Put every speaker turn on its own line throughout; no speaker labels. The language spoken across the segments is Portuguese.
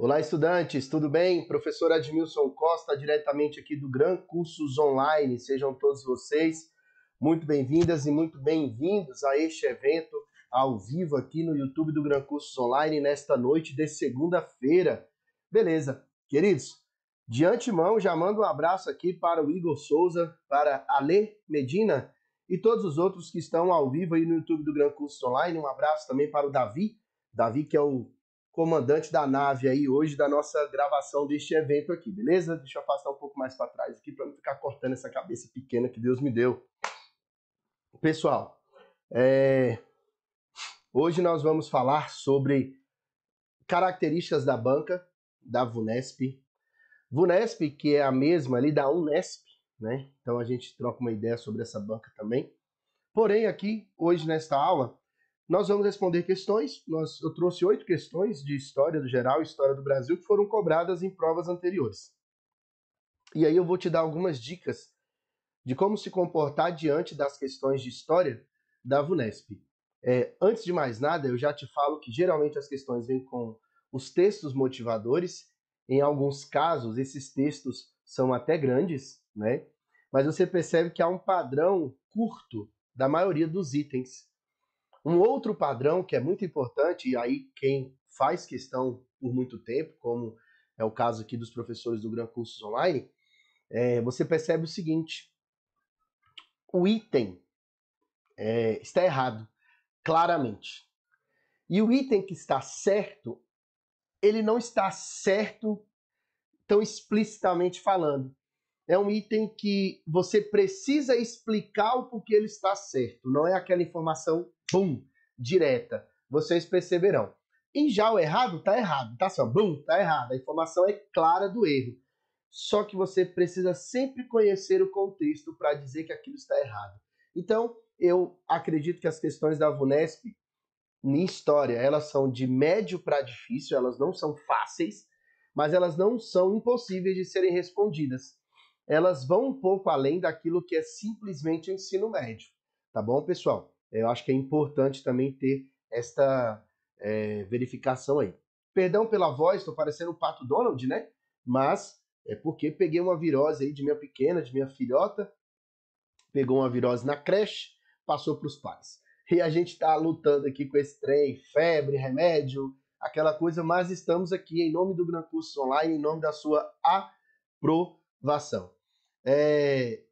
Olá, estudantes, tudo bem? Professor Admilson Costa, diretamente aqui do Gran Cursos Online. Sejam todos vocês muito bem-vindas e muito bem-vindos a este evento ao vivo aqui no YouTube do Gran Cursos Online nesta noite de segunda-feira. Beleza, queridos? De antemão, já mando um abraço aqui para o Igor Souza, para Alê Medina e todos os outros que estão ao vivo aí no YouTube do Gran Cursos Online. Um abraço também para o Davi, Davi que é o comandante da nave aí hoje da nossa gravação deste evento aqui, beleza? Deixa eu afastar um pouco mais para trás aqui para não ficar cortando essa cabeça pequena que Deus me deu. Pessoal, é... hoje nós vamos falar sobre características da banca da Vunesp. Vunesp, que é a mesma ali da Unesp, né? Então a gente troca uma ideia sobre essa banca também. Porém, aqui, hoje nesta aula, nós vamos responder questões. Nós, eu trouxe oito questões de história do geral, história do Brasil, que foram cobradas em provas anteriores. E aí eu vou te dar algumas dicas de como se comportar diante das questões de história da VUNESP. É, antes de mais nada, eu já te falo que geralmente as questões vêm com os textos motivadores. Em alguns casos, esses textos são até grandes, né? Mas você percebe que há um padrão curto da maioria dos itens. Um outro padrão que é muito importante, e aí quem faz questão por muito tempo, como é o caso aqui dos professores do Gran Cursos Online, é, você percebe o seguinte: o item é, está errado, claramente. E o item que está certo, ele não está certo tão explicitamente falando é um item que você precisa explicar o porquê ele está certo. Não é aquela informação, bum, direta. Vocês perceberão. E já o errado está errado, tá só, assim, bum, está errado. A informação é clara do erro. Só que você precisa sempre conhecer o contexto para dizer que aquilo está errado. Então, eu acredito que as questões da VUNESP em história, elas são de médio para difícil, elas não são fáceis, mas elas não são impossíveis de serem respondidas elas vão um pouco além daquilo que é simplesmente o ensino médio, tá bom, pessoal? Eu acho que é importante também ter esta é, verificação aí. Perdão pela voz, estou parecendo o Pato Donald, né? Mas é porque peguei uma virose aí de minha pequena, de minha filhota, pegou uma virose na creche, passou para os pais. E a gente está lutando aqui com esse trem, febre, remédio, aquela coisa, mas estamos aqui em nome do Gran Curso Online, em nome da sua aprovação. É,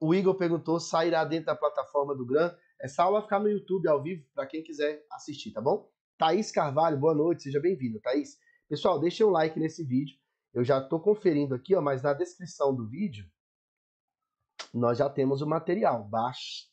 o Igor perguntou: sairá dentro da plataforma do Gran? Essa aula vai ficar no YouTube ao vivo para quem quiser assistir, tá bom? Thaís Carvalho, boa noite, seja bem-vindo, Thaís. Pessoal, deixem um like nesse vídeo. Eu já estou conferindo aqui, ó, mas na descrição do vídeo nós já temos o material. Baixa.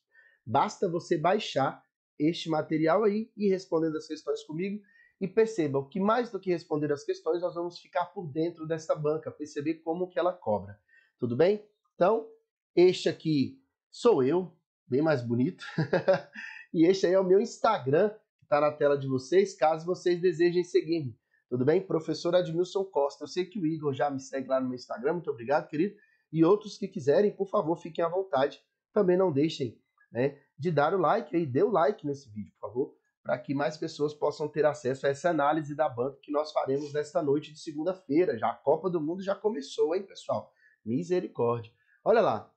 Basta você baixar este material aí e respondendo as questões comigo. E percebam que mais do que responder as questões, nós vamos ficar por dentro dessa banca, perceber como que ela cobra. Tudo bem? Então, este aqui sou eu, bem mais bonito. e este aí é o meu Instagram, que está na tela de vocês, caso vocês desejem seguir-me. Tudo bem? Professor Admilson Costa. Eu sei que o Igor já me segue lá no meu Instagram, muito obrigado, querido. E outros que quiserem, por favor, fiquem à vontade. Também não deixem né, de dar o like aí, dê o like nesse vídeo, por favor, para que mais pessoas possam ter acesso a essa análise da banca que nós faremos nesta noite de segunda-feira. Já a Copa do Mundo já começou, hein, pessoal? Misericórdia. Olha lá,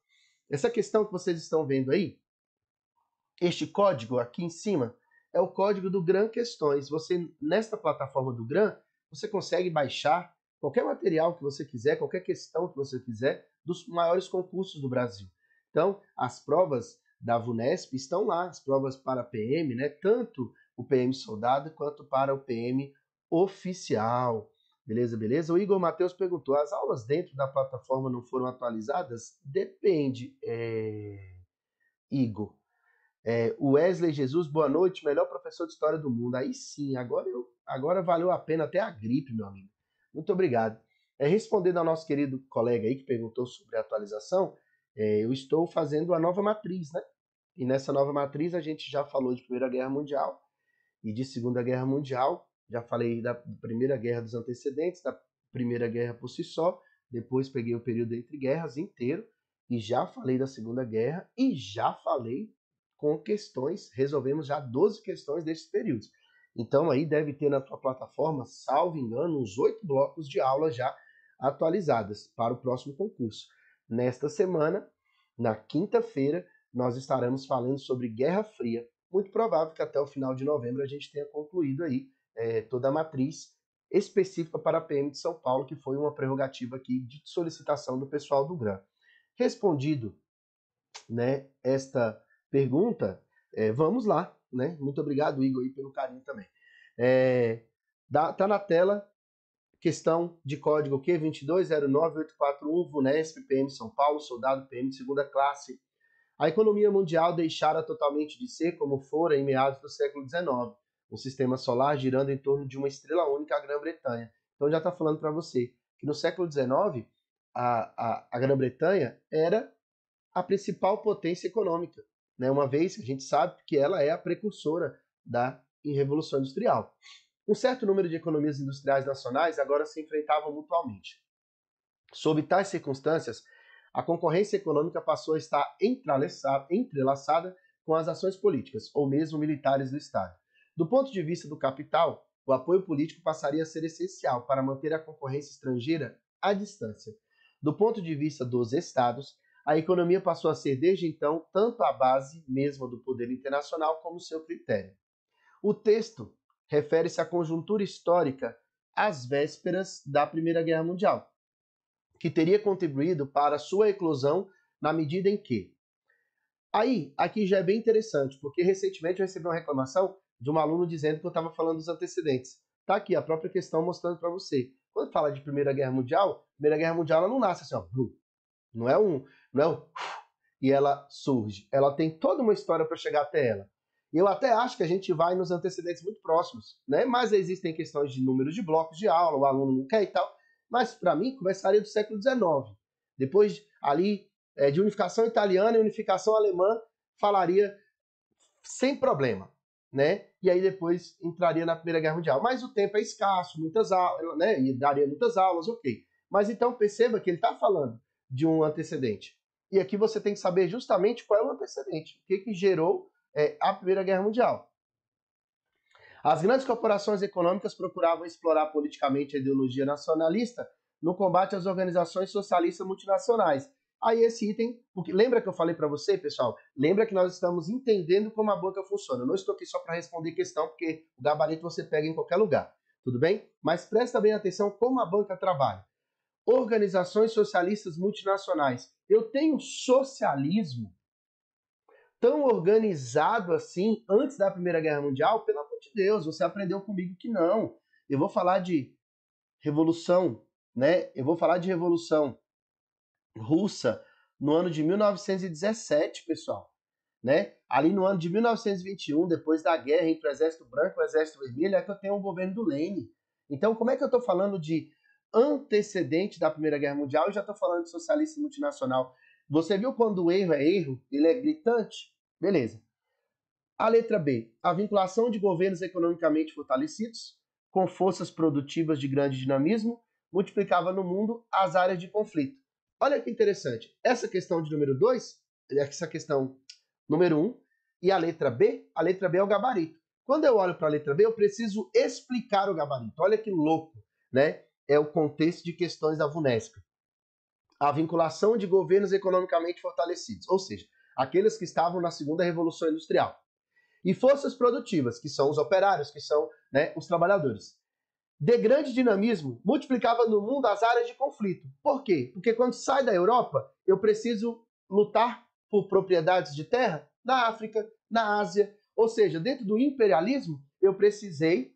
essa questão que vocês estão vendo aí, este código aqui em cima, é o código do Gran Questões. Você, nesta plataforma do Gran, você consegue baixar qualquer material que você quiser, qualquer questão que você quiser, dos maiores concursos do Brasil. Então, as provas da VUNESP estão lá, as provas para PM, né? tanto o PM soldado quanto para o PM oficial. Beleza, beleza? O Igor Matheus perguntou: as aulas dentro da plataforma não foram atualizadas? Depende, é... Igor. É, Wesley Jesus, boa noite, melhor professor de história do mundo. Aí sim, agora, eu, agora valeu a pena até a gripe, meu amigo. Muito obrigado. É, respondendo ao nosso querido colega aí que perguntou sobre a atualização, é, eu estou fazendo a nova matriz, né? E nessa nova matriz a gente já falou de Primeira Guerra Mundial e de Segunda Guerra Mundial. Já falei da Primeira Guerra dos antecedentes, da Primeira Guerra por si só, depois peguei o período entre guerras inteiro e já falei da Segunda Guerra e já falei com questões, resolvemos já 12 questões desses períodos. Então aí deve ter na tua plataforma, salvo engano, uns oito blocos de aula já atualizadas para o próximo concurso. Nesta semana, na quinta-feira, nós estaremos falando sobre Guerra Fria. Muito provável que até o final de novembro a gente tenha concluído aí é, toda a matriz específica para a PM de São Paulo, que foi uma prerrogativa aqui de solicitação do pessoal do GRAM. Respondido né, esta pergunta, é, vamos lá. Né? Muito obrigado, Igor, aí, pelo carinho também. É, tá na tela questão de código Q2209841, VUNESP, PM São Paulo, soldado PM de segunda classe. A economia mundial deixara totalmente de ser como fora em meados do século XIX um sistema solar girando em torno de uma estrela única, a Grã-Bretanha. Então já está falando para você que no século XIX a, a, a Grã-Bretanha era a principal potência econômica, né? uma vez que a gente sabe que ela é a precursora da Revolução Industrial. Um certo número de economias industriais nacionais agora se enfrentavam mutuamente. Sob tais circunstâncias, a concorrência econômica passou a estar entrelaçada com as ações políticas, ou mesmo militares do Estado. Do ponto de vista do capital, o apoio político passaria a ser essencial para manter a concorrência estrangeira à distância. Do ponto de vista dos estados, a economia passou a ser desde então tanto a base mesma do poder internacional como seu critério. O texto refere-se à conjuntura histórica às vésperas da Primeira Guerra Mundial, que teria contribuído para sua eclosão na medida em que. Aí, aqui já é bem interessante, porque recentemente eu recebi uma reclamação de um aluno dizendo que eu estava falando dos antecedentes. Está aqui a própria questão mostrando para você. Quando fala de Primeira Guerra Mundial, Primeira Guerra Mundial ela não nasce assim, ó, Não é um, não é um, e ela surge. Ela tem toda uma história para chegar até ela. Eu até acho que a gente vai nos antecedentes muito próximos, né? Mas existem questões de número de blocos de aula, o aluno não quer e tal. Mas para mim começaria do século XIX. Depois ali é, de unificação italiana e unificação alemã falaria sem problema né? E aí depois entraria na Primeira Guerra Mundial. Mas o tempo é escasso, muitas aulas, né? E daria muitas aulas, ok. Mas então perceba que ele está falando de um antecedente. E aqui você tem que saber justamente qual é o antecedente, o que, que gerou é, a Primeira Guerra Mundial. As grandes corporações econômicas procuravam explorar politicamente a ideologia nacionalista no combate às organizações socialistas multinacionais a esse item, porque lembra que eu falei para você, pessoal? Lembra que nós estamos entendendo como a banca funciona. Eu não estou aqui só para responder questão, porque o gabarito você pega em qualquer lugar, tudo bem? Mas presta bem atenção como a banca trabalha. Organizações socialistas multinacionais. Eu tenho socialismo tão organizado assim antes da Primeira Guerra Mundial? Pelo amor de Deus, você aprendeu comigo que não. Eu vou falar de revolução, né? Eu vou falar de revolução russa no ano de 1917, pessoal. Né? Ali no ano de 1921, depois da guerra entre o Exército Branco e o Exército Vermelho, é que eu tenho o governo do Lênin. Então, como é que eu estou falando de antecedente da Primeira Guerra Mundial e já estou falando de socialista multinacional? Você viu quando o erro é erro? Ele é gritante? Beleza. A letra B. A vinculação de governos economicamente fortalecidos, com forças produtivas de grande dinamismo, multiplicava no mundo as áreas de conflito. Olha que interessante. Essa questão de número 2, é essa questão número 1, um, e a letra B, a letra B é o gabarito. Quando eu olho para a letra B, eu preciso explicar o gabarito. Olha que louco, né? É o contexto de questões da VUNESP. A vinculação de governos economicamente fortalecidos, ou seja, aqueles que estavam na segunda revolução industrial. E forças produtivas, que são os operários, que são né, os trabalhadores de grande dinamismo, multiplicava no mundo as áreas de conflito. Por quê? Porque quando sai da Europa, eu preciso lutar por propriedades de terra na África, na Ásia. Ou seja, dentro do imperialismo, eu precisei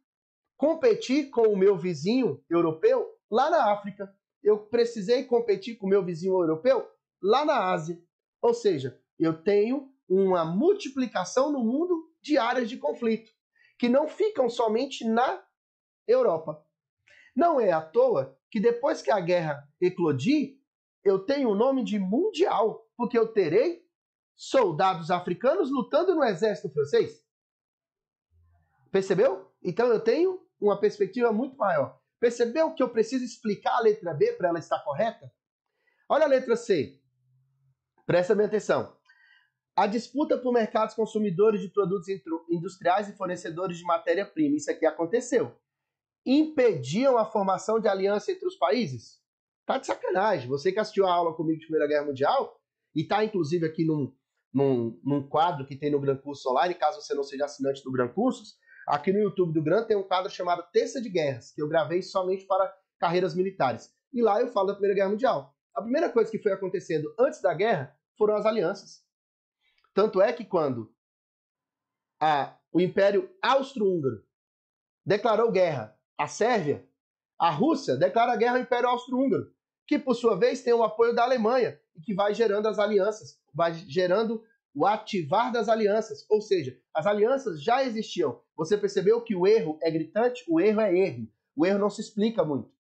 competir com o meu vizinho europeu lá na África. Eu precisei competir com o meu vizinho europeu lá na Ásia. Ou seja, eu tenho uma multiplicação no mundo de áreas de conflito, que não ficam somente na Europa. Não é à toa que depois que a guerra eclodir, eu tenho o nome de mundial, porque eu terei soldados africanos lutando no exército francês. Percebeu? Então eu tenho uma perspectiva muito maior. Percebeu que eu preciso explicar a letra B para ela estar correta? Olha a letra C. Presta bem atenção. A disputa por mercados consumidores de produtos industriais e fornecedores de matéria-prima. Isso aqui aconteceu impediam a formação de aliança entre os países? Tá de sacanagem. Você que assistiu a aula comigo de Primeira Guerra Mundial, e tá inclusive aqui num, num, num quadro que tem no Gran Curso Online, caso você não seja assinante do Gran Cursos, aqui no YouTube do Gran tem um quadro chamado Terça de Guerras, que eu gravei somente para carreiras militares. E lá eu falo da Primeira Guerra Mundial. A primeira coisa que foi acontecendo antes da guerra foram as alianças. Tanto é que quando a, o Império Austro-Húngaro declarou guerra a Sérvia, a Rússia declara guerra ao Império Austro-Húngaro, que por sua vez tem o apoio da Alemanha e que vai gerando as alianças, vai gerando o ativar das alianças, ou seja, as alianças já existiam. Você percebeu que o erro é gritante? O erro é erro. O erro não se explica muito.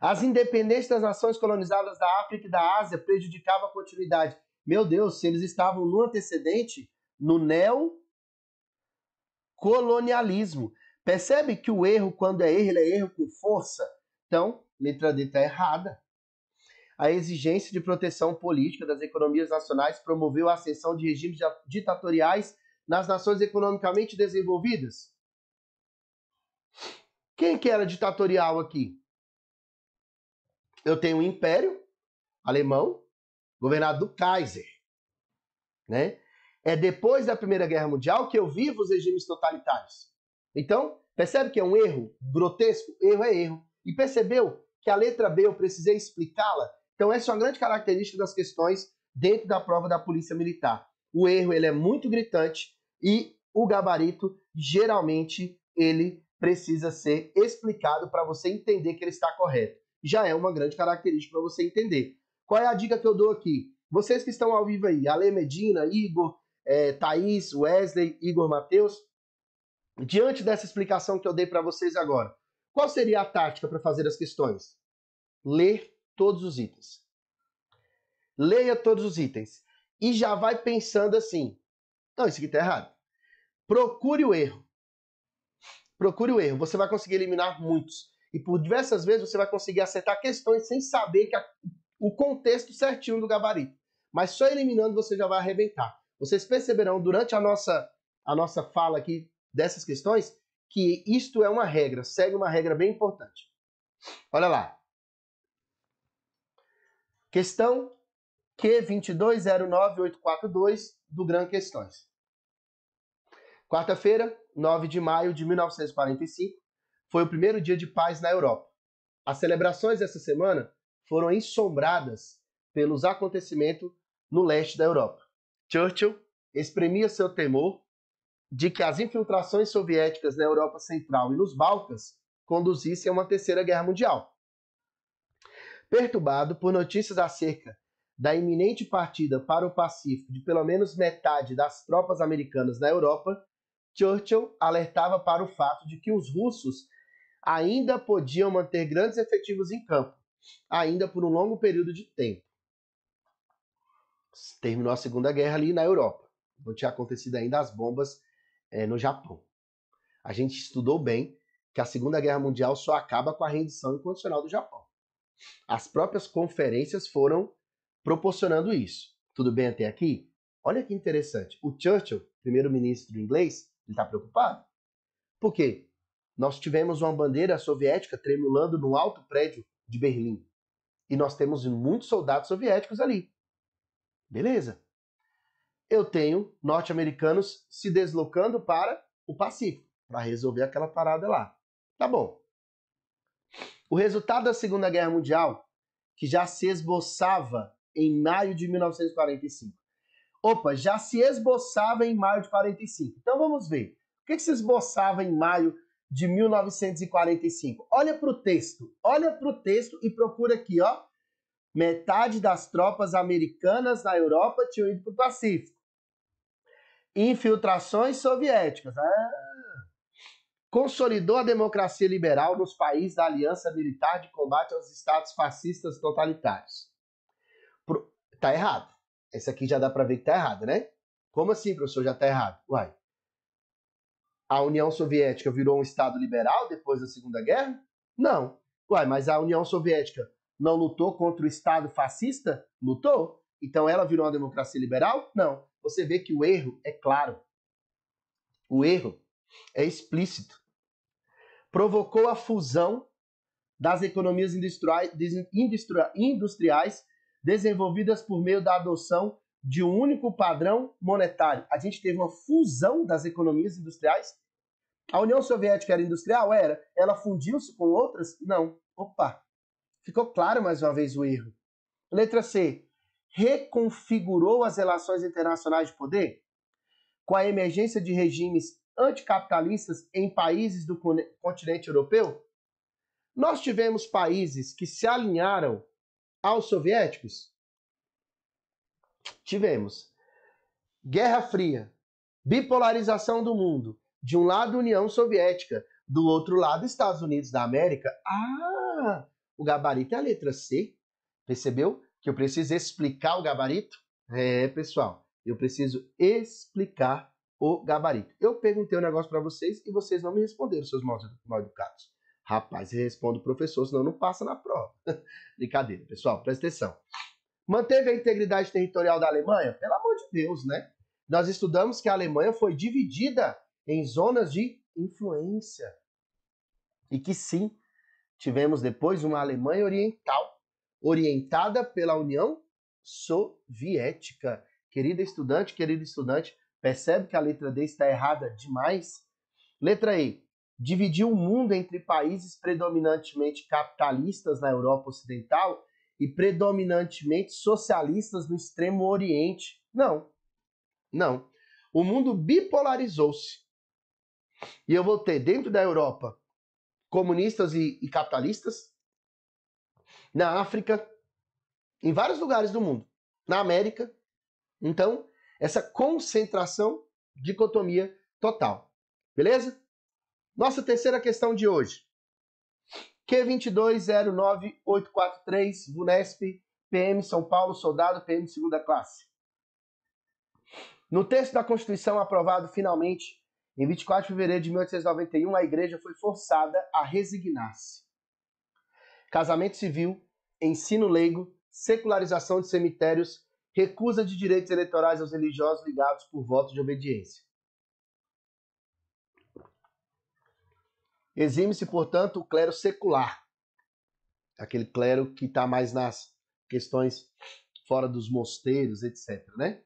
As independências das nações colonizadas da África e da Ásia prejudicavam a continuidade. Meu Deus, se eles estavam no antecedente, no neocolonialismo. Percebe que o erro, quando é erro, ele é erro com força? Então, letra D está errada. A exigência de proteção política das economias nacionais promoveu a ascensão de regimes ditatoriais nas nações economicamente desenvolvidas? Quem que era ditatorial aqui? Eu tenho o um Império Alemão, governado do Kaiser, né? É depois da Primeira Guerra Mundial que eu vivo os regimes totalitários. Então, Percebe que é um erro grotesco? Erro é erro. E percebeu que a letra B eu precisei explicá-la? Então essa é uma grande característica das questões dentro da prova da Polícia Militar. O erro ele é muito gritante e o gabarito geralmente ele precisa ser explicado para você entender que ele está correto. Já é uma grande característica para você entender. Qual é a dica que eu dou aqui? Vocês que estão ao vivo aí, Ale Medina, Igor, é, Thaís, Wesley, Igor Matheus, diante dessa explicação que eu dei para vocês agora, qual seria a tática para fazer as questões? Ler todos os itens. Leia todos os itens. E já vai pensando assim: não, isso aqui está errado. Procure o erro. Procure o erro. Você vai conseguir eliminar muitos. E por diversas vezes você vai conseguir acertar questões sem saber que a, o contexto certinho do gabarito. Mas só eliminando você já vai arrebentar. Vocês perceberão durante a nossa, a nossa fala aqui dessas questões que isto é uma regra, segue uma regra bem importante. Olha lá. Questão Q2209842 do Gran Questões. Quarta-feira, 9 de maio de 1945, foi o primeiro dia de paz na Europa. As celebrações dessa semana foram ensombradas pelos acontecimentos no leste da Europa. Churchill exprimia seu temor de que as infiltrações soviéticas na Europa Central e nos Balcãs conduzissem a uma terceira guerra mundial. Perturbado por notícias acerca da iminente partida para o Pacífico de pelo menos metade das tropas americanas na Europa, Churchill alertava para o fato de que os russos ainda podiam manter grandes efetivos em campo, ainda por um longo período de tempo. Terminou a Segunda Guerra ali na Europa. Não tinha acontecido ainda as bombas é, no Japão. A gente estudou bem que a Segunda Guerra Mundial só acaba com a rendição incondicional do Japão. As próprias conferências foram proporcionando isso. Tudo bem até aqui? Olha que interessante. O Churchill, primeiro-ministro inglês, ele está preocupado. Por quê? Nós tivemos uma bandeira soviética tremulando no alto prédio de Berlim. E nós temos muitos soldados soviéticos ali. Beleza eu tenho norte-americanos se deslocando para o Pacífico, para resolver aquela parada lá. Tá bom. O resultado da Segunda Guerra Mundial, que já se esboçava em maio de 1945. Opa, já se esboçava em maio de 45. Então vamos ver. O que, que se esboçava em maio de 1945? Olha para o texto. Olha para o texto e procura aqui, ó. Metade das tropas americanas na Europa tinham ido para o Pacífico. Infiltrações soviéticas. Ah. Consolidou a democracia liberal nos países da Aliança Militar de Combate aos Estados Fascistas Totalitários. Pro... Tá errado. Esse aqui já dá para ver que tá errado, né? Como assim, professor? Já tá errado. Uai. A União Soviética virou um Estado liberal depois da Segunda Guerra? Não. Uai, mas a União Soviética não lutou contra o Estado fascista? Lutou? Então ela virou uma democracia liberal? Não você vê que o erro é claro. O erro é explícito. Provocou a fusão das economias industriais, industriais desenvolvidas por meio da adoção de um único padrão monetário. A gente teve uma fusão das economias industriais. A União Soviética era industrial? Era. Ela fundiu-se com outras? Não. Opa! Ficou claro mais uma vez o erro. Letra C reconfigurou as relações internacionais de poder? Com a emergência de regimes anticapitalistas em países do continente europeu? Nós tivemos países que se alinharam aos soviéticos? Tivemos. Guerra Fria, bipolarização do mundo. De um lado, União Soviética, do outro lado, Estados Unidos da América. Ah, o gabarito é a letra C, percebeu? que eu preciso explicar o gabarito? É, pessoal, eu preciso explicar o gabarito. Eu perguntei um negócio para vocês e vocês não me responderam, seus mal, educados. Rapaz, responde o professor, senão não passa na prova. Brincadeira, pessoal, presta atenção. Manteve a integridade territorial da Alemanha? Pelo amor de Deus, né? Nós estudamos que a Alemanha foi dividida em zonas de influência. E que sim, tivemos depois uma Alemanha Oriental orientada pela União Soviética. Querida estudante, querido estudante, percebe que a letra D está errada demais? Letra E. Dividiu o mundo entre países predominantemente capitalistas na Europa Ocidental e predominantemente socialistas no Extremo Oriente. Não. Não. O mundo bipolarizou-se. E eu vou ter dentro da Europa comunistas e, e capitalistas, na África, em vários lugares do mundo, na América. Então, essa concentração, dicotomia total. Beleza? Nossa terceira questão de hoje. Q2209843, VUNESP, PM São Paulo, soldado, PM segunda classe. No texto da Constituição aprovado finalmente em 24 de fevereiro de 1891, a igreja foi forçada a resignar-se casamento civil, ensino leigo, secularização de cemitérios, recusa de direitos eleitorais aos religiosos ligados por voto de obediência. Exime-se, portanto, o clero secular, aquele clero que está mais nas questões fora dos mosteiros, etc. Né?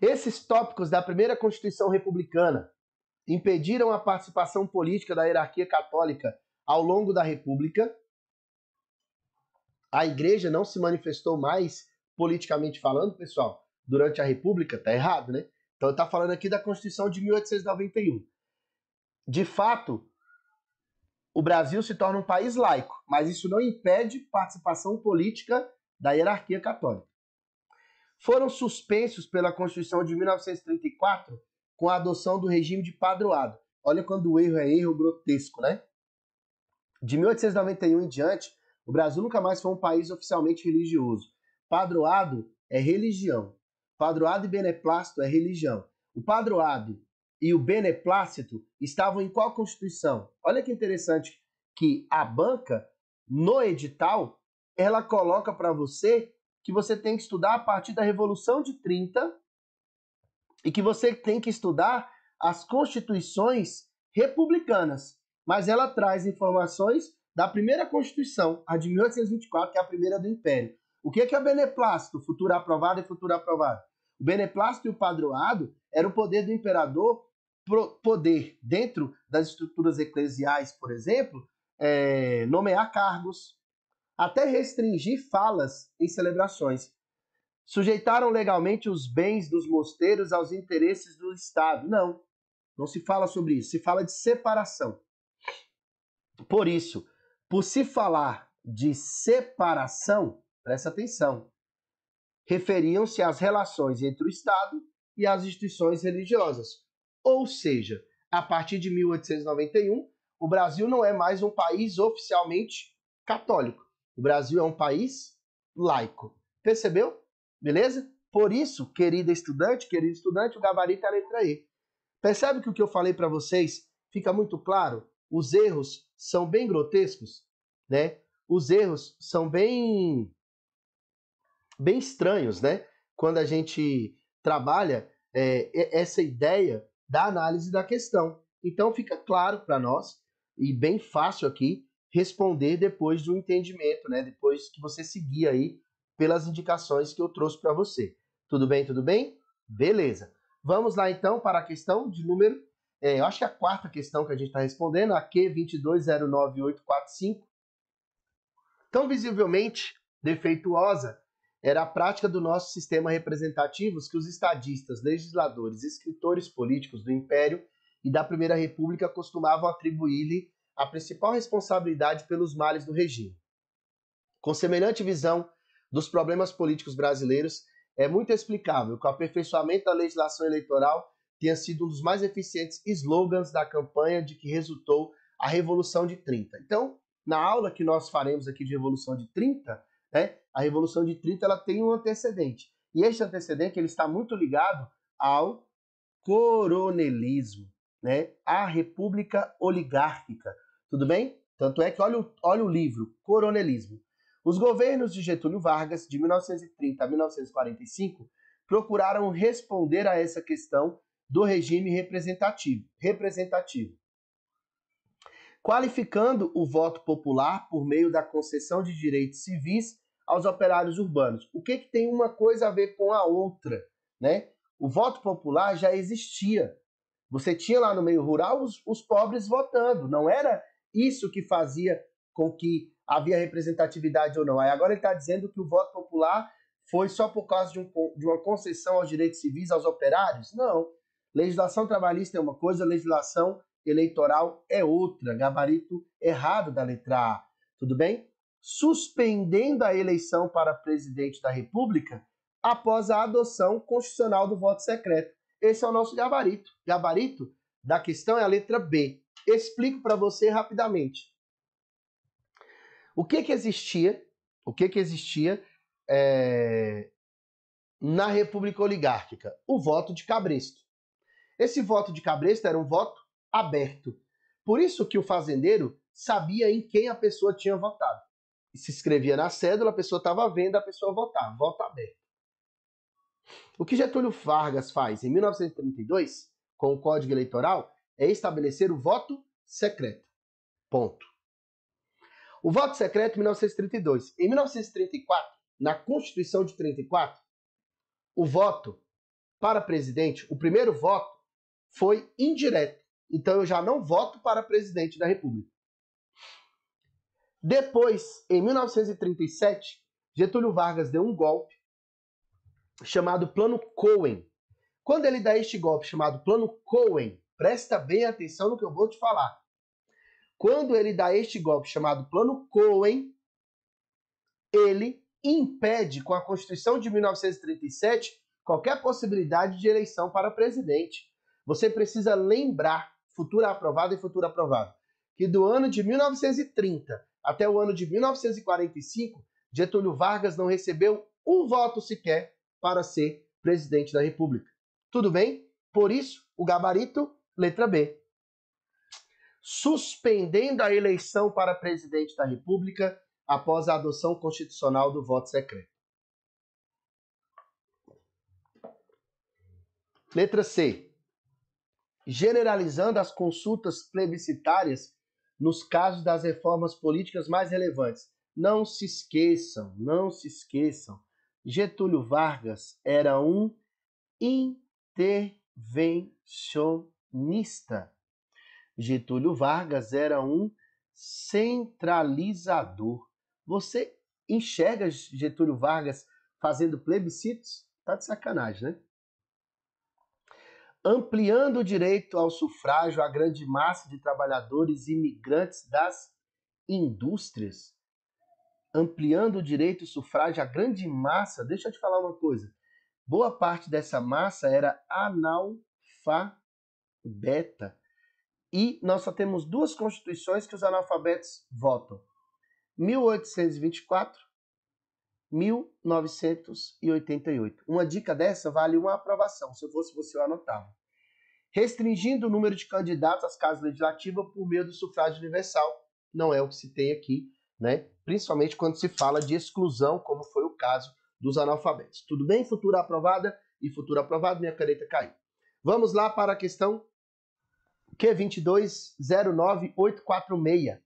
Esses tópicos da primeira Constituição Republicana impediram a participação política da hierarquia católica ao longo da República. A igreja não se manifestou mais politicamente falando, pessoal, durante a República, tá errado, né? Então está falando aqui da Constituição de 1891. De fato, o Brasil se torna um país laico, mas isso não impede participação política da hierarquia católica. Foram suspensos pela Constituição de 1934 com a adoção do regime de padroado. Olha quando o erro é erro grotesco, né? De 1891 em diante, o Brasil nunca mais foi um país oficialmente religioso. Padroado é religião. Padroado e beneplácito é religião. O padroado e o beneplácito estavam em qual constituição? Olha que interessante que a banca, no edital, ela coloca para você que você tem que estudar a partir da Revolução de 30 e que você tem que estudar as constituições republicanas mas ela traz informações da primeira Constituição, a de 1824, que é a primeira do Império. O que é, que é o beneplácito, futuro aprovado e futuro aprovado? O beneplácito e o padroado era o poder do imperador poder, dentro das estruturas eclesiais, por exemplo, é, nomear cargos, até restringir falas em celebrações. Sujeitaram legalmente os bens dos mosteiros aos interesses do Estado. Não, não se fala sobre isso, se fala de separação. Por isso, por se falar de separação, presta atenção, referiam-se às relações entre o Estado e as instituições religiosas. Ou seja, a partir de 1891, o Brasil não é mais um país oficialmente católico. O Brasil é um país laico. Percebeu? Beleza? Por isso, querida estudante, querido estudante, o gabarito é a letra E. Percebe que o que eu falei para vocês fica muito claro? Os erros são bem grotescos, né? Os erros são bem bem estranhos, né? Quando a gente trabalha é, essa ideia da análise da questão. Então fica claro para nós e bem fácil aqui responder depois do entendimento, né? Depois que você seguir aí pelas indicações que eu trouxe para você. Tudo bem, tudo bem? Beleza. Vamos lá então para a questão de número é, eu acho que a quarta questão que a gente está respondendo, a Q2209845, tão visivelmente defeituosa, era a prática do nosso sistema representativo que os estadistas, legisladores, escritores políticos do Império e da Primeira República costumavam atribuir-lhe a principal responsabilidade pelos males do regime. Com semelhante visão dos problemas políticos brasileiros, é muito explicável que o aperfeiçoamento da legislação eleitoral tenha sido um dos mais eficientes slogans da campanha de que resultou a Revolução de 30. Então, na aula que nós faremos aqui de Revolução de 30, né, a Revolução de 30 ela tem um antecedente. E este antecedente ele está muito ligado ao coronelismo, né, à república oligárquica. Tudo bem? Tanto é que olha o, olha o livro, Coronelismo. Os governos de Getúlio Vargas, de 1930 a 1945, procuraram responder a essa questão do regime representativo, representativo, qualificando o voto popular por meio da concessão de direitos civis aos operários urbanos. O que, que tem uma coisa a ver com a outra? Né? O voto popular já existia. Você tinha lá no meio rural os, os pobres votando. Não era isso que fazia com que havia representatividade ou não. Aí agora ele está dizendo que o voto popular foi só por causa de, um, de, uma concessão aos direitos civis aos operários? Não. Legislação trabalhista é uma coisa, legislação eleitoral é outra. Gabarito errado da letra A. Tudo bem? Suspendendo a eleição para presidente da República após a adoção constitucional do voto secreto. Esse é o nosso gabarito. Gabarito da questão é a letra B. Explico para você rapidamente. O que que existia? O que que existia é, na República Oligárquica? O voto de Cabresto. Esse voto de cabresto era um voto aberto. Por isso que o fazendeiro sabia em quem a pessoa tinha votado. Se escrevia na cédula, a pessoa estava vendo, a pessoa votar, Voto aberto. O que Getúlio Vargas faz em 1932, com o Código Eleitoral, é estabelecer o voto secreto. Ponto. O voto secreto, em 1932. Em 1934, na Constituição de 34, o voto para presidente, o primeiro voto, foi indireto. Então eu já não voto para presidente da República. Depois, em 1937, Getúlio Vargas deu um golpe chamado Plano Cohen. Quando ele dá este golpe chamado Plano Cohen, presta bem atenção no que eu vou te falar. Quando ele dá este golpe chamado Plano Cohen, ele impede, com a Constituição de 1937, qualquer possibilidade de eleição para presidente. Você precisa lembrar, futura aprovada e futura aprovada, que do ano de 1930 até o ano de 1945, Getúlio Vargas não recebeu um voto sequer para ser presidente da República. Tudo bem? Por isso, o gabarito, letra B. Suspendendo a eleição para presidente da República após a adoção constitucional do voto secreto. Letra C generalizando as consultas plebiscitárias nos casos das reformas políticas mais relevantes. Não se esqueçam, não se esqueçam. Getúlio Vargas era um intervencionista. Getúlio Vargas era um centralizador. Você enxerga Getúlio Vargas fazendo plebiscitos? Tá de sacanagem, né? ampliando o direito ao sufrágio à grande massa de trabalhadores imigrantes das indústrias. Ampliando o direito ao sufrágio à grande massa. Deixa eu te falar uma coisa. Boa parte dessa massa era analfabeta. E nós só temos duas constituições que os analfabetos votam: 1824 1988. Uma dica dessa vale uma aprovação, se eu fosse você eu anotava. Restringindo o número de candidatos às casas legislativas por meio do sufrágio universal, não é o que se tem aqui, né? Principalmente quando se fala de exclusão, como foi o caso dos analfabetos. Tudo bem? Futura aprovada e futura aprovado, minha caneta caiu. Vamos lá para a questão Q22 09846.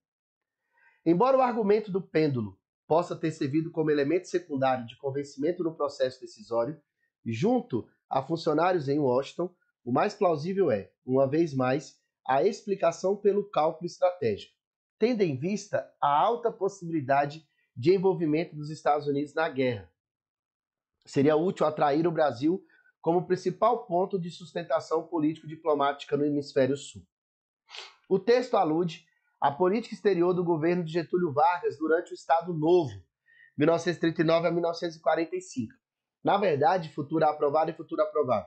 Embora o argumento do pêndulo possa ter servido como elemento secundário de convencimento no processo decisório, junto a funcionários em Washington, o mais plausível é, uma vez mais, a explicação pelo cálculo estratégico, tendo em vista a alta possibilidade de envolvimento dos Estados Unidos na guerra. Seria útil atrair o Brasil como principal ponto de sustentação político-diplomática no hemisfério sul. O texto alude a política exterior do governo de Getúlio Vargas durante o Estado Novo, 1939 a 1945. Na verdade, futuro aprovado e futuro aprovado.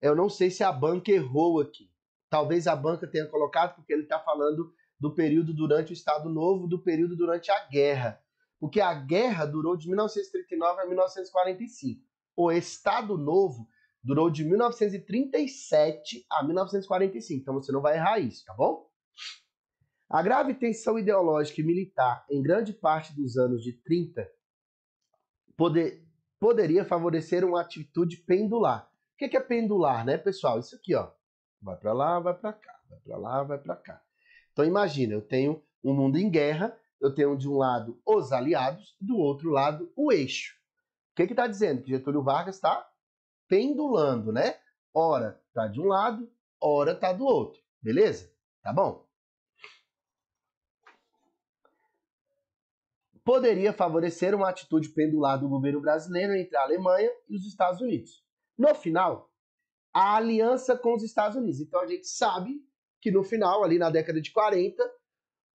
Eu não sei se a banca errou aqui. Talvez a banca tenha colocado, porque ele está falando do período durante o Estado Novo, do período durante a guerra. Porque a guerra durou de 1939 a 1945. O Estado Novo durou de 1937 a 1945. Então você não vai errar isso, tá bom? A grave tensão ideológica e militar em grande parte dos anos de 30 poder, poderia favorecer uma atitude pendular. O é que é pendular, né, pessoal? Isso aqui, ó. Vai para lá, vai para cá, vai para lá, vai para cá. Então imagina, eu tenho um mundo em guerra, eu tenho de um lado os aliados, do outro lado o eixo. O que é está dizendo? Que Getúlio Vargas está pendulando, né? Ora tá de um lado, ora tá do outro. Beleza? Tá bom? poderia favorecer uma atitude pendular do governo brasileiro entre a Alemanha e os Estados Unidos. No final, a aliança com os Estados Unidos. Então a gente sabe que no final, ali na década de 40,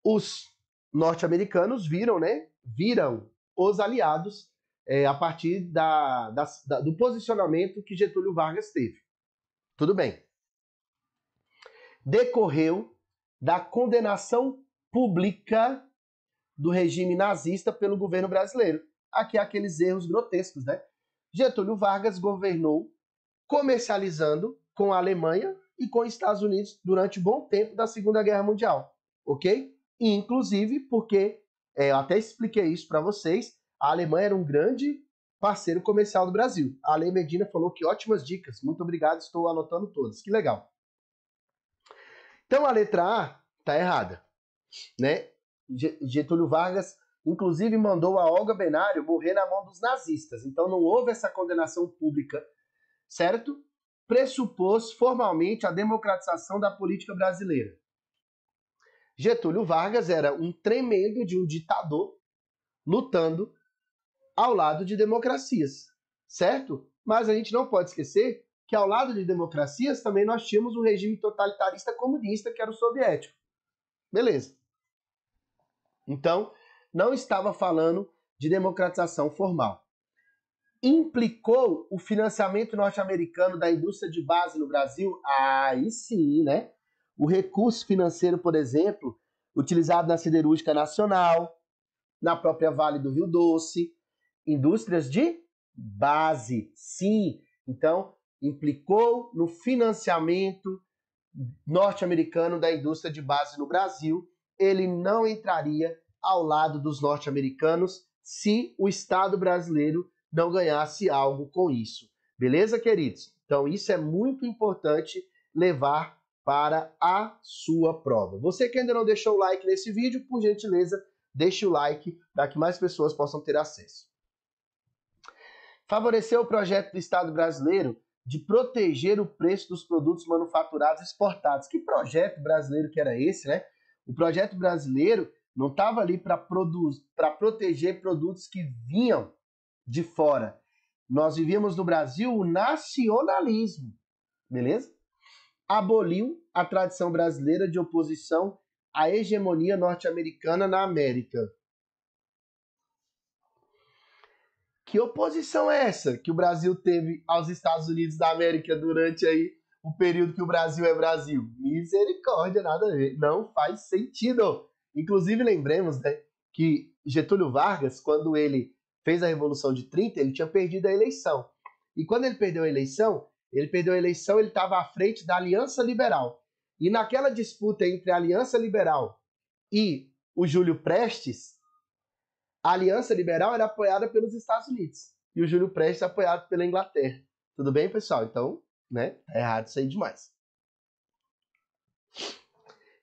os norte-americanos viram, né? Viram os aliados é, a partir da, da, da, do posicionamento que Getúlio Vargas teve. Tudo bem. Decorreu da condenação pública do regime nazista pelo governo brasileiro. Aqui aqueles erros grotescos, né? Getúlio Vargas governou comercializando com a Alemanha e com os Estados Unidos durante bom tempo da Segunda Guerra Mundial, ok? E, inclusive porque, é, eu até expliquei isso para vocês, a Alemanha era um grande parceiro comercial do Brasil. A Lei Medina falou que ótimas dicas, muito obrigado, estou anotando todas, que legal. Então a letra A está errada, né? Getúlio Vargas, inclusive, mandou a Olga Benário morrer na mão dos nazistas. Então não houve essa condenação pública, certo? Pressupôs formalmente a democratização da política brasileira. Getúlio Vargas era um tremendo de um ditador lutando ao lado de democracias, certo? Mas a gente não pode esquecer que ao lado de democracias também nós tínhamos um regime totalitarista comunista que era o soviético. Beleza. Então, não estava falando de democratização formal. Implicou o financiamento norte-americano da indústria de base no Brasil? Aí sim, né? O recurso financeiro, por exemplo, utilizado na siderúrgica nacional, na própria Vale do Rio Doce, indústrias de base, sim. Então, implicou no financiamento norte-americano da indústria de base no Brasil ele não entraria ao lado dos norte-americanos se o Estado brasileiro não ganhasse algo com isso. Beleza, queridos? Então, isso é muito importante levar para a sua prova. Você que ainda não deixou o like nesse vídeo, por gentileza, deixe o like para que mais pessoas possam ter acesso. Favorecer o projeto do Estado brasileiro de proteger o preço dos produtos manufaturados exportados. Que projeto brasileiro que era esse, né? O projeto brasileiro não estava ali para proteger produtos que vinham de fora. Nós vivíamos no Brasil o nacionalismo, beleza? Aboliu a tradição brasileira de oposição à hegemonia norte-americana na América. Que oposição é essa que o Brasil teve aos Estados Unidos da América durante aí o período que o Brasil é Brasil. Misericórdia, nada a ver. Não faz sentido. Inclusive, lembremos né, que Getúlio Vargas, quando ele fez a Revolução de 30, ele tinha perdido a eleição. E quando ele perdeu a eleição, ele perdeu a eleição, ele estava à frente da Aliança Liberal. E naquela disputa entre a Aliança Liberal e o Júlio Prestes, a Aliança Liberal era apoiada pelos Estados Unidos e o Júlio Prestes é apoiado pela Inglaterra. Tudo bem, pessoal? Então, né? Tá errado isso aí demais.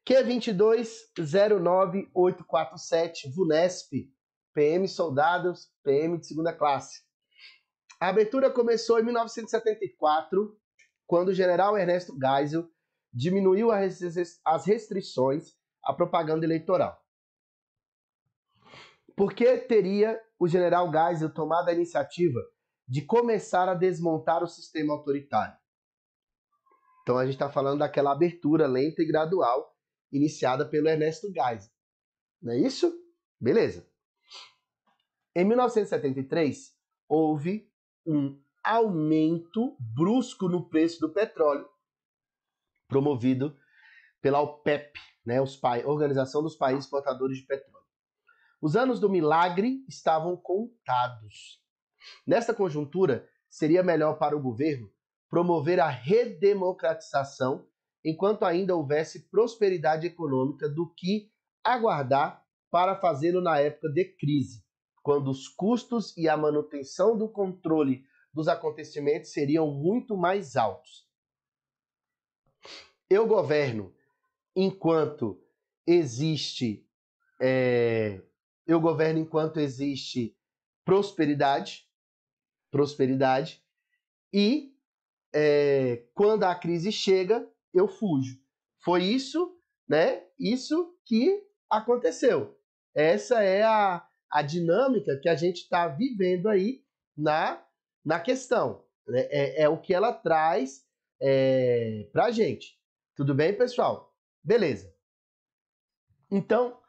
Q22-09847, VUNESP, PM Soldados, PM de segunda classe. A abertura começou em 1974, quando o general Ernesto Geisel diminuiu as restrições à propaganda eleitoral. Por que teria o general Geisel tomado a iniciativa de começar a desmontar o sistema autoritário? Então a gente está falando daquela abertura lenta e gradual iniciada pelo Ernesto Geisel. Não é isso? Beleza. Em 1973, houve um aumento brusco no preço do petróleo, promovido pela OPEP, né, os pai, Organização dos Países Exportadores de Petróleo. Os anos do milagre estavam contados. Nesta conjuntura, seria melhor para o governo promover a redemocratização enquanto ainda houvesse prosperidade econômica do que aguardar para fazê-lo na época de crise, quando os custos e a manutenção do controle dos acontecimentos seriam muito mais altos. Eu governo enquanto existe é, eu governo enquanto existe prosperidade, prosperidade e é, quando a crise chega, eu fujo. Foi isso, né? Isso que aconteceu. Essa é a, a dinâmica que a gente está vivendo aí na, na questão. Né? É, é o que ela traz é, para a gente. Tudo bem, pessoal? Beleza. Então,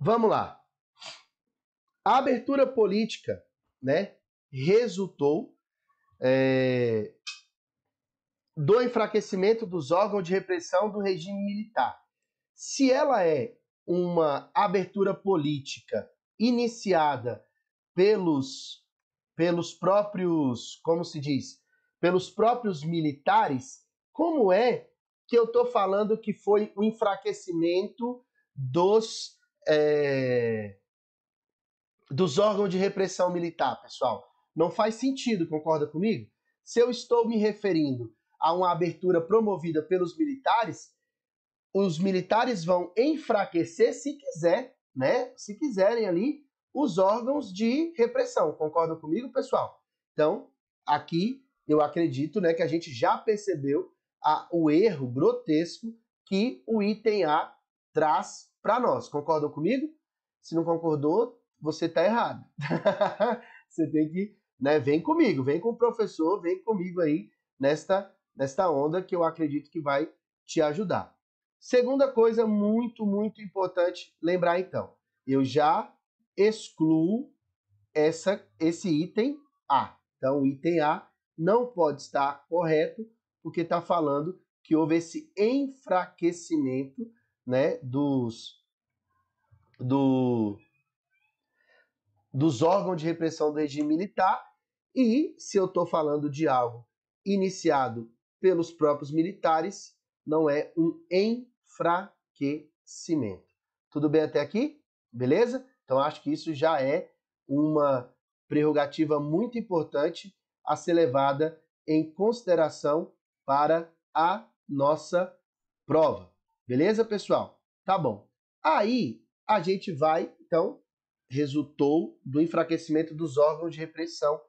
vamos lá. A abertura política né, resultou é, do enfraquecimento dos órgãos de repressão do regime militar. Se ela é uma abertura política iniciada pelos, pelos próprios, como se diz, pelos próprios militares, como é que eu estou falando que foi o enfraquecimento dos, é, dos órgãos de repressão militar, pessoal? Não faz sentido, concorda comigo? Se eu estou me referindo a uma abertura promovida pelos militares, os militares vão enfraquecer, se quiser, né? Se quiserem ali, os órgãos de repressão. Concordam comigo, pessoal? Então, aqui eu acredito né, que a gente já percebeu a, o erro grotesco que o item A traz para nós. Concordam comigo? Se não concordou, você está errado. você tem que, né, vem comigo, vem com o professor, vem comigo aí nesta desta onda que eu acredito que vai te ajudar. Segunda coisa muito, muito importante lembrar então, eu já excluo essa, esse item A. Então, o item A não pode estar correto, porque está falando que houve esse enfraquecimento né, dos, do, dos órgãos de repressão do regime militar. E se eu estou falando de algo iniciado pelos próprios militares, não é um enfraquecimento. Tudo bem até aqui? Beleza? Então acho que isso já é uma prerrogativa muito importante a ser levada em consideração para a nossa prova. Beleza, pessoal? Tá bom. Aí a gente vai, então, resultou do enfraquecimento dos órgãos de repressão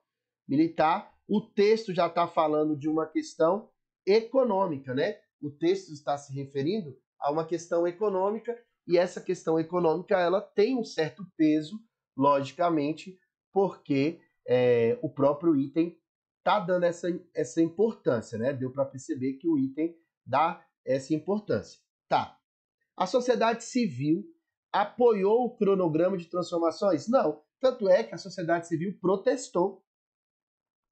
militar. O texto já está falando de uma questão econômica, né? O texto está se referindo a uma questão econômica e essa questão econômica ela tem um certo peso, logicamente, porque é, o próprio item está dando essa, essa importância, né? Deu para perceber que o item dá essa importância. Tá. A sociedade civil apoiou o cronograma de transformações? Não. Tanto é que a sociedade civil protestou,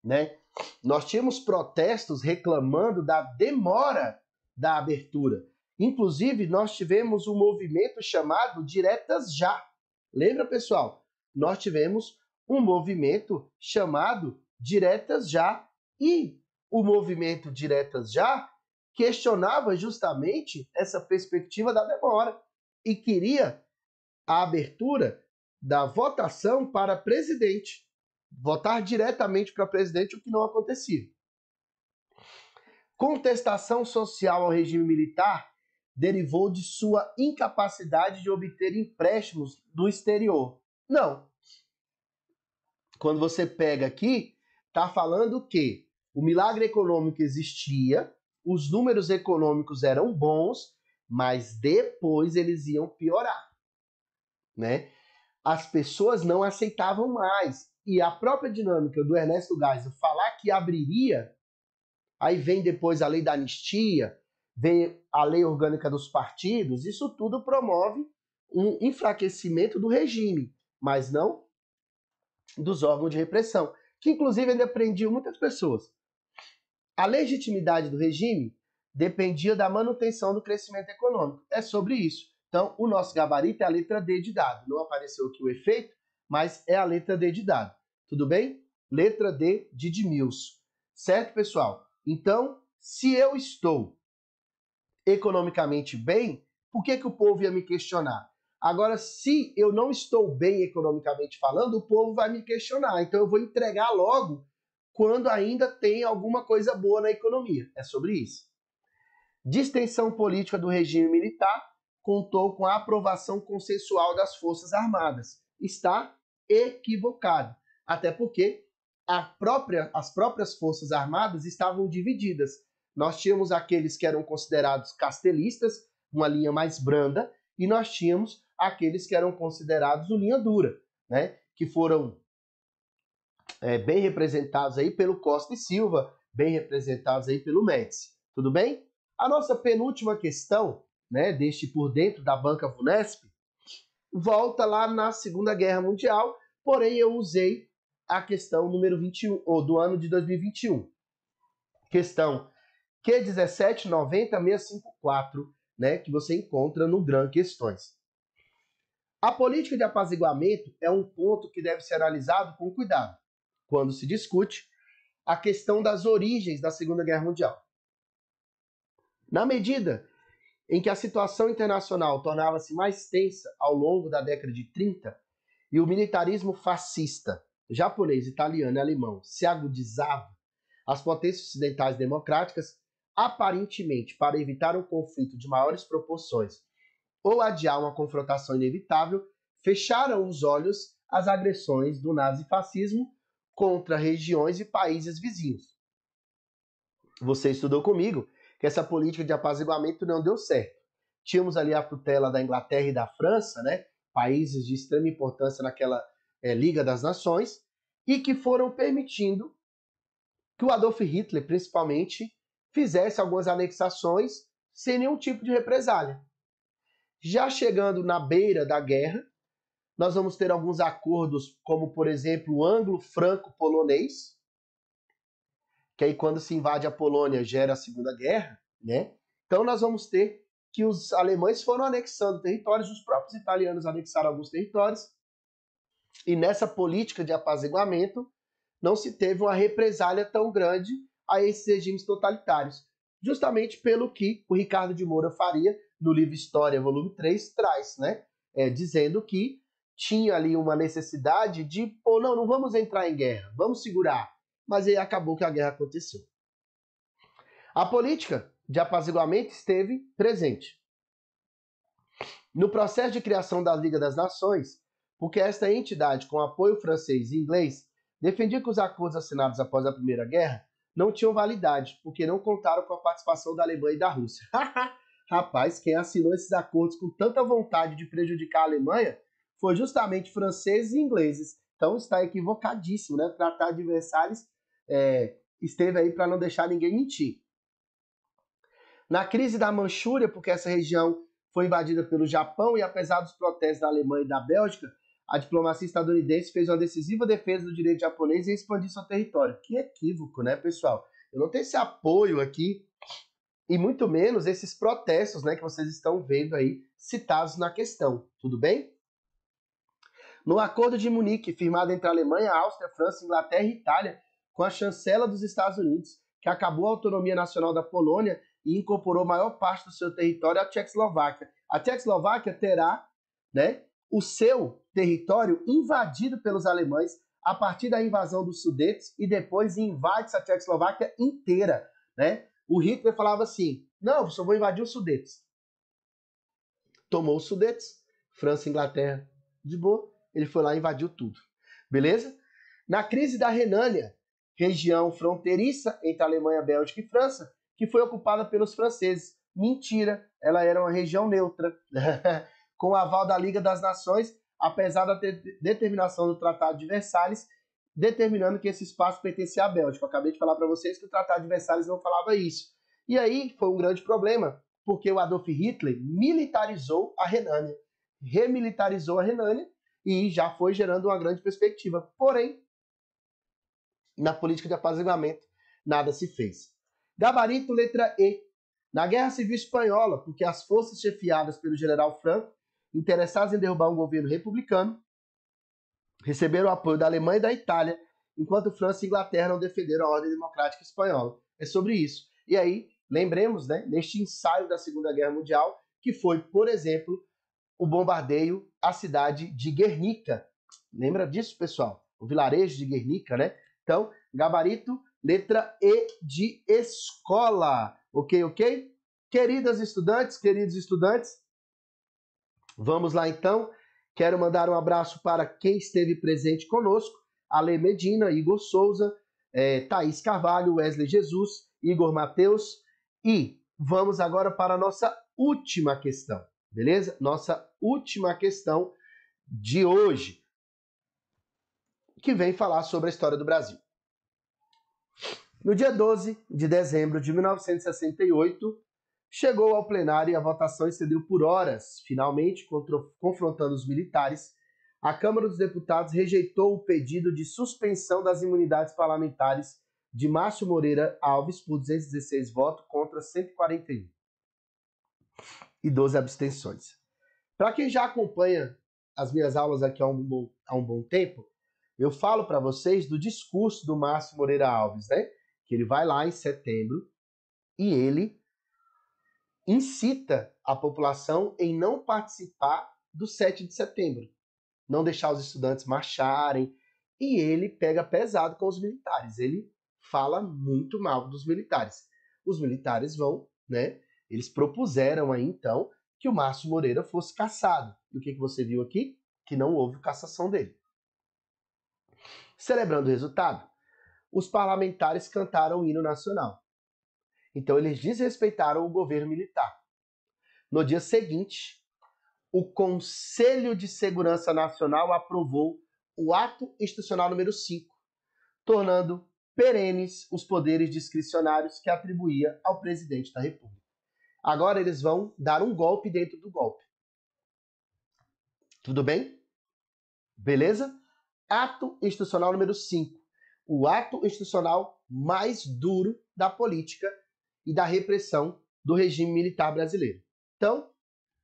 né? Nós tínhamos protestos reclamando da demora da abertura. Inclusive, nós tivemos um movimento chamado Diretas Já. Lembra, pessoal? Nós tivemos um movimento chamado Diretas Já e o movimento Diretas Já questionava justamente essa perspectiva da demora e queria a abertura da votação para presidente votar diretamente para presidente, o que não acontecia. Contestação social ao regime militar derivou de sua incapacidade de obter empréstimos do exterior. Não. Quando você pega aqui, tá falando que o milagre econômico existia, os números econômicos eram bons, mas depois eles iam piorar, né? As pessoas não aceitavam mais e a própria dinâmica do Ernesto Geisel falar que abriria, aí vem depois a lei da anistia, vem a lei orgânica dos partidos, isso tudo promove um enfraquecimento do regime, mas não dos órgãos de repressão, que inclusive ainda prendiam muitas pessoas. A legitimidade do regime dependia da manutenção do crescimento econômico. É sobre isso. Então, o nosso gabarito é a letra D de dado. Não apareceu aqui o efeito, mas é a letra D de dado. Tudo bem? Letra D de Edmilson. Certo, pessoal? Então, se eu estou economicamente bem, por que, que o povo ia me questionar? Agora, se eu não estou bem economicamente falando, o povo vai me questionar. Então, eu vou entregar logo quando ainda tem alguma coisa boa na economia. É sobre isso. Distensão política do regime militar contou com a aprovação consensual das Forças Armadas. Está equivocado. Até porque própria, as próprias Forças Armadas estavam divididas. Nós tínhamos aqueles que eram considerados castelistas, uma linha mais branda, e nós tínhamos aqueles que eram considerados o linha dura, né? que foram é, bem representados aí pelo Costa e Silva, bem representados aí pelo Médici. Tudo bem? A nossa penúltima questão, né, deste por dentro da banca Vunesp, volta lá na Segunda Guerra Mundial porém eu usei a questão número 21, ou do ano de 2021. Questão Q1790654, né, que você encontra no GRAM Questões. A política de apaziguamento é um ponto que deve ser analisado com cuidado quando se discute a questão das origens da Segunda Guerra Mundial. Na medida em que a situação internacional tornava-se mais tensa ao longo da década de 30, e o militarismo fascista japonês, italiano e alemão se agudizava, as potências ocidentais democráticas, aparentemente para evitar um conflito de maiores proporções ou adiar uma confrontação inevitável, fecharam os olhos às agressões do nazifascismo contra regiões e países vizinhos. Você estudou comigo que essa política de apaziguamento não deu certo. Tínhamos ali a tutela da Inglaterra e da França, né? países de extrema importância naquela é, Liga das Nações, e que foram permitindo que o Adolf Hitler, principalmente, fizesse algumas anexações sem nenhum tipo de represália. Já chegando na beira da guerra, nós vamos ter alguns acordos, como por exemplo o anglo-franco-polonês, que aí quando se invade a Polônia gera a Segunda Guerra, né? Então nós vamos ter que os alemães foram anexando territórios, os próprios italianos anexaram alguns territórios, e nessa política de apaziguamento não se teve uma represália tão grande a esses regimes totalitários, justamente pelo que o Ricardo de Moura Faria, no livro História, volume 3, traz, né? É, dizendo que tinha ali uma necessidade de, ou não, não vamos entrar em guerra, vamos segurar. Mas aí acabou que a guerra aconteceu. A política de apaziguamento esteve presente. No processo de criação da Liga das Nações, porque esta entidade, com apoio francês e inglês, defendia que os acordos assinados após a Primeira Guerra não tinham validade, porque não contaram com a participação da Alemanha e da Rússia. Rapaz, quem assinou esses acordos com tanta vontade de prejudicar a Alemanha foi justamente franceses e ingleses. Então está equivocadíssimo, né? Tratar adversários é, esteve aí para não deixar ninguém mentir. Na crise da Manchúria, porque essa região foi invadida pelo Japão e apesar dos protestos da Alemanha e da Bélgica, a diplomacia estadunidense fez uma decisiva defesa do direito japonês e expandiu seu território. Que equívoco, né, pessoal? Eu não tenho esse apoio aqui e muito menos esses protestos, né, que vocês estão vendo aí citados na questão. Tudo bem? No Acordo de Munique, firmado entre a Alemanha, a Áustria, a França, a Inglaterra e Itália, com a chancela dos Estados Unidos, que acabou a autonomia nacional da Polônia e incorporou a maior parte do seu território à Tchecoslováquia. A Tchecoslováquia terá né, o seu território invadido pelos alemães a partir da invasão dos Sudetes e depois invade a Tchecoslováquia inteira. Né? O Hitler falava assim: não, só vou invadir os Sudetes. Tomou os Sudetes, França e Inglaterra de boa, ele foi lá e invadiu tudo. Beleza? Na crise da Renânia, região fronteiriça entre Alemanha, Bélgica e França, que foi ocupada pelos franceses. Mentira, ela era uma região neutra, com o aval da Liga das Nações, apesar da determinação do Tratado de Versalhes, determinando que esse espaço pertencia à Bélgica. Eu acabei de falar para vocês que o Tratado de Versalhes não falava isso. E aí foi um grande problema, porque o Adolf Hitler militarizou a Renânia, remilitarizou a Renânia e já foi gerando uma grande perspectiva. Porém, na política de apaziguamento, nada se fez. Gabarito, letra E. Na Guerra Civil Espanhola, porque as forças chefiadas pelo general Franco, interessadas em derrubar um governo republicano, receberam o apoio da Alemanha e da Itália, enquanto França e Inglaterra não defenderam a ordem democrática espanhola. É sobre isso. E aí, lembremos, né, neste ensaio da Segunda Guerra Mundial, que foi, por exemplo, o bombardeio à cidade de Guernica. Lembra disso, pessoal? O vilarejo de Guernica, né? Então, gabarito Letra E de escola. Ok, ok? Queridas estudantes, queridos estudantes, vamos lá então. Quero mandar um abraço para quem esteve presente conosco: Ale Medina, Igor Souza, é, Thaís Carvalho, Wesley Jesus, Igor Matheus. E vamos agora para a nossa última questão, beleza? Nossa última questão de hoje, que vem falar sobre a história do Brasil. No dia 12 de dezembro de 1968, chegou ao plenário e a votação excedeu por horas. Finalmente, confrontando os militares, a Câmara dos Deputados rejeitou o pedido de suspensão das imunidades parlamentares de Márcio Moreira Alves por 216 votos contra 141 e 12 abstenções. Para quem já acompanha as minhas aulas aqui há um bom, há um bom tempo, eu falo para vocês do discurso do Márcio Moreira Alves, né? Que ele vai lá em setembro e ele incita a população em não participar do 7 de setembro, não deixar os estudantes marcharem, e ele pega pesado com os militares. Ele fala muito mal dos militares. Os militares vão, né? Eles propuseram aí então que o Márcio Moreira fosse caçado. E o que, que você viu aqui? Que não houve cassação dele. Celebrando o resultado, os parlamentares cantaram o hino nacional. Então eles desrespeitaram o governo militar. No dia seguinte, o Conselho de Segurança Nacional aprovou o ato institucional número 5, tornando perenes os poderes discricionários que atribuía ao presidente da República. Agora eles vão dar um golpe dentro do golpe. Tudo bem? Beleza? ato institucional número 5, o ato institucional mais duro da política e da repressão do regime militar brasileiro. Então,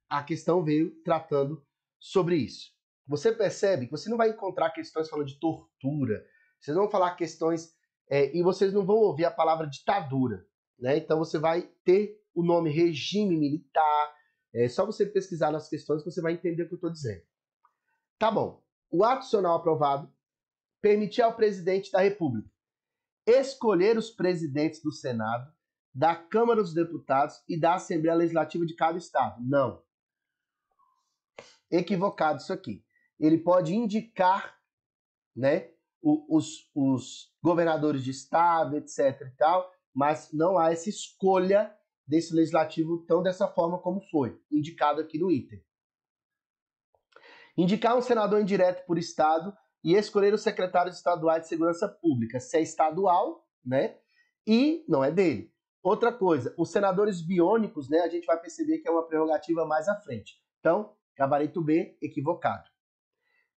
a questão veio tratando sobre isso. Você percebe que você não vai encontrar questões falando de tortura, vocês vão falar questões é, e vocês não vão ouvir a palavra ditadura. Né? Então você vai ter o nome regime militar. É só você pesquisar nas questões que você vai entender o que eu estou dizendo. Tá bom o adicional aprovado permitia ao presidente da República escolher os presidentes do Senado, da Câmara dos Deputados e da Assembleia Legislativa de cada estado. Não. Equivocado isso aqui. Ele pode indicar, né, os, os governadores de estado, etc e tal, mas não há essa escolha desse legislativo tão dessa forma como foi indicado aqui no item. Indicar um senador indireto por estado e escolher o secretário estadual de segurança pública, se é estadual, né? E não é dele. Outra coisa, os senadores biônicos, né? A gente vai perceber que é uma prerrogativa mais à frente. Então, gabarito B, equivocado.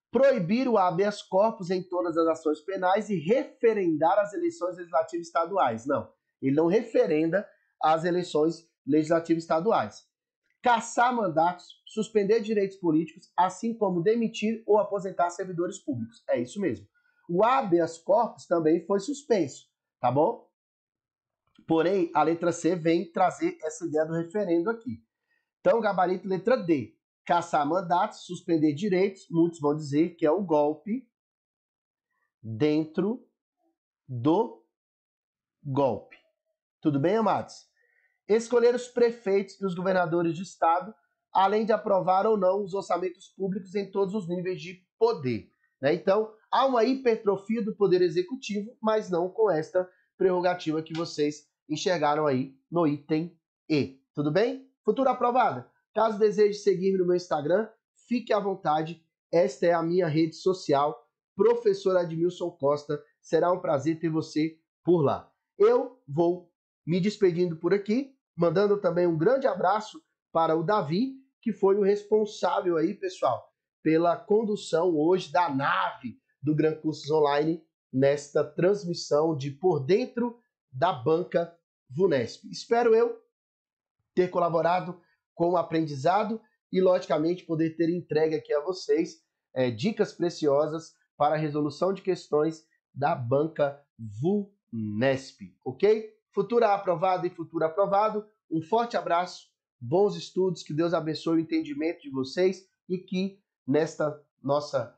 Proibir o habeas corpus em todas as ações penais e referendar as eleições legislativas estaduais. Não, ele não referenda as eleições legislativas estaduais caçar mandatos, suspender direitos políticos, assim como demitir ou aposentar servidores públicos. É isso mesmo. O habeas corpus também foi suspenso, tá bom? Porém, a letra C vem trazer essa ideia do referendo aqui. Então, gabarito letra D. Caçar mandatos, suspender direitos, muitos vão dizer que é o um golpe dentro do golpe. Tudo bem, amados? escolher os prefeitos e os governadores de estado, além de aprovar ou não os orçamentos públicos em todos os níveis de poder. Né? Então, há uma hipertrofia do poder executivo, mas não com esta prerrogativa que vocês enxergaram aí no item E. Tudo bem? Futura aprovada. Caso deseje seguir-me no meu Instagram, fique à vontade. Esta é a minha rede social, professor Admilson Costa. Será um prazer ter você por lá. Eu vou me despedindo por aqui mandando também um grande abraço para o Davi, que foi o responsável aí, pessoal, pela condução hoje da nave do Gran Cursos Online nesta transmissão de Por Dentro da Banca Vunesp. Espero eu ter colaborado com o aprendizado e, logicamente, poder ter entregue aqui a vocês é, dicas preciosas para a resolução de questões da banca Vunesp, ok? Futura aprovada e futuro aprovado, um forte abraço, bons estudos, que Deus abençoe o entendimento de vocês e que nesta nossa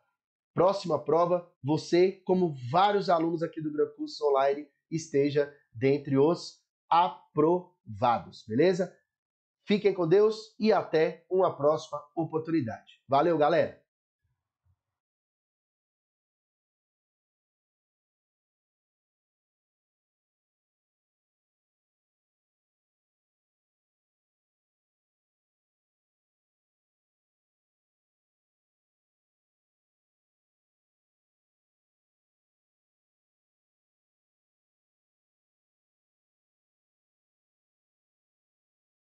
próxima prova, você, como vários alunos aqui do Gran Curso Online, esteja dentre os aprovados, beleza? Fiquem com Deus e até uma próxima oportunidade. Valeu, galera!